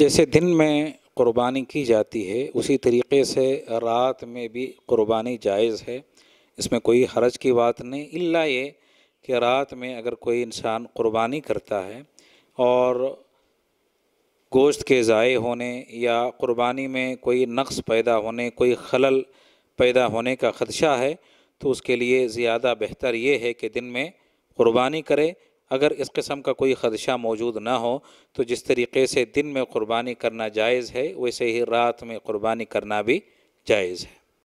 जैसे दिन में क़ुरबानी की जाती है उसी तरीके से रात में भी क़ुरबानी जायज़ है इसमें कोई हरज की बात नहीं इल्ला ये कि रात में अगर कोई इंसान क़ुरबानी करता है और गोश्त के ज़ाय होने या क़ुरबानी में कोई नक्स पैदा होने कोई खलल पैदा होने का ख़दशा है तो उसके लिए ज़्यादा बेहतर ये है कि दिन में क़ुरबानी करे अगर इस किस्म का कोई खदशा मौजूद ना हो तो जिस तरीके से दिन में क़ुरबानी करना जायज़ है वैसे ही रात में क़ुरबानी करना भी जायज़ है